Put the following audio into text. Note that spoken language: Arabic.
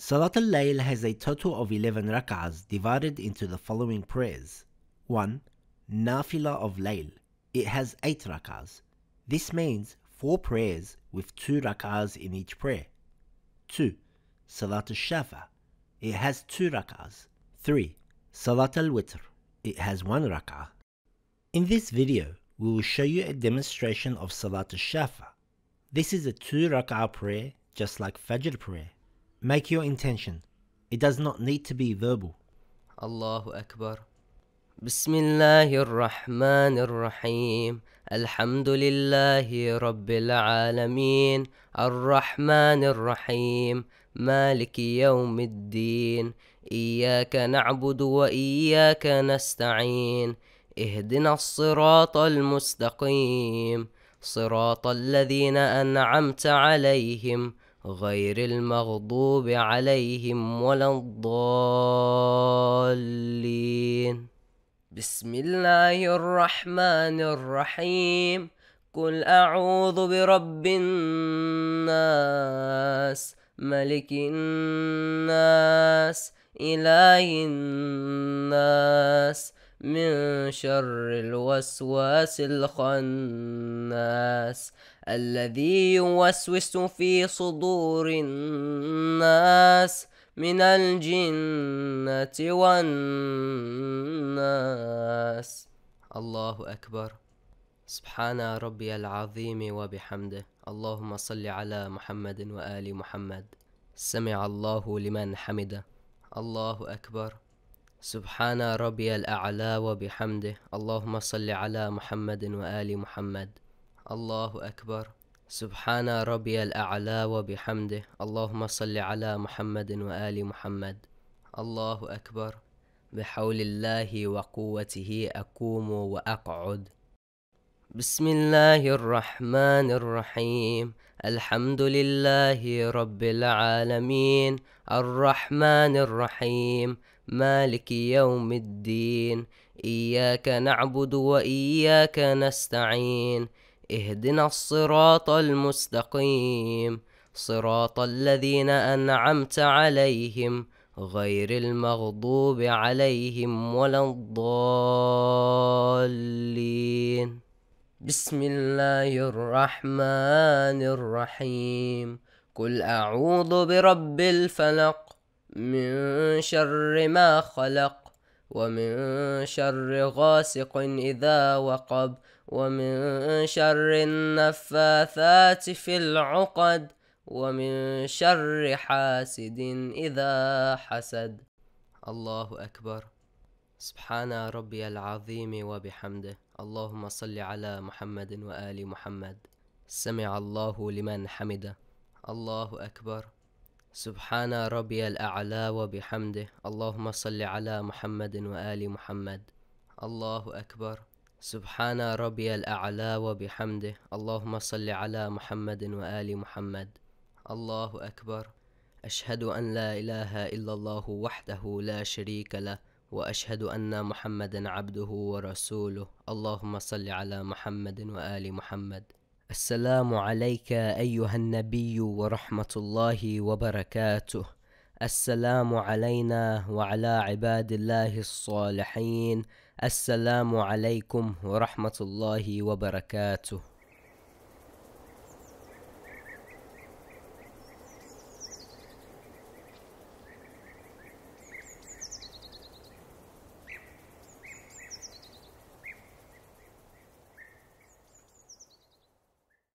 Salat al-Layl has a total of 11 rak'ahs divided into the following prayers. 1. Nafila of Layl. It has 8 rak'ahs. This means 4 prayers with 2 rak'ahs in each prayer. 2. Salat al-Shafa. It has 2 rak'ahs. 3. Salat al-Witr. It has 1 rak'ah. In this video, we will show you a demonstration of Salat al-Shafa. This is a 2 rak'ah prayer just like Fajr prayer. Make your intention. It does not need to be verbal. الله أكبر بسم الله الرحمن الرحيم الحمد لله رب العالمين الرحمن الرحيم مالك يوم الدين إياك نعبد وإياك نستعين اهدنا الصراط المستقيم صراط الذين أنعمت عليهم غير المغضوب عليهم ولا الضالين بسم الله الرحمن الرحيم قل اعوذ برب الناس ملك الناس اله الناس من شر الوسواس الخناس الذي يوسوس في صدور الناس من الجنة والناس الله أكبر سبحان ربي العظيم وبحمده اللهم صل على محمد وآل محمد سمع الله لمن حمده الله أكبر سبحان ربي الأعلى وبحمده اللهم صل على محمد وآل محمد الله أكبر سبحان ربي الأعلى وبحمده اللهم صل على محمد وآل محمد الله أكبر بحول الله وقوته أقوم وأقعد بسم الله الرحمن الرحيم الحمد لله رب العالمين الرحمن الرحيم مالك يوم الدين إياك نعبد وإياك نستعين اهدنا الصراط المستقيم صراط الذين أنعمت عليهم غير المغضوب عليهم ولا الضالين بسم الله الرحمن الرحيم قل أعوذ برب الفلق من شر ما خلق ومن شر غاسق إذا وقب ومن شر النفاثات في العقد ومن شر حاسد إذا حسد الله أكبر سبحان ربي العظيم وبحمده اللهم صل على محمد وآل محمد سمع الله لمن حمده الله أكبر سبحان ربي الأعلى وبحمده اللهم صل على محمد وآل محمد الله أكبر سبحان ربي الأعلى وبحمده اللهم صل على محمد وآل محمد الله أكبر أشهد أن لا إله إلا الله وحده لا شريك له وأشهد أن محمدا عبده ورسوله اللهم صل على محمد وآل محمد السلام عليك ايها النبي ورحمه الله وبركاته السلام علينا وعلى عباد الله الصالحين السلام عليكم ورحمه الله وبركاته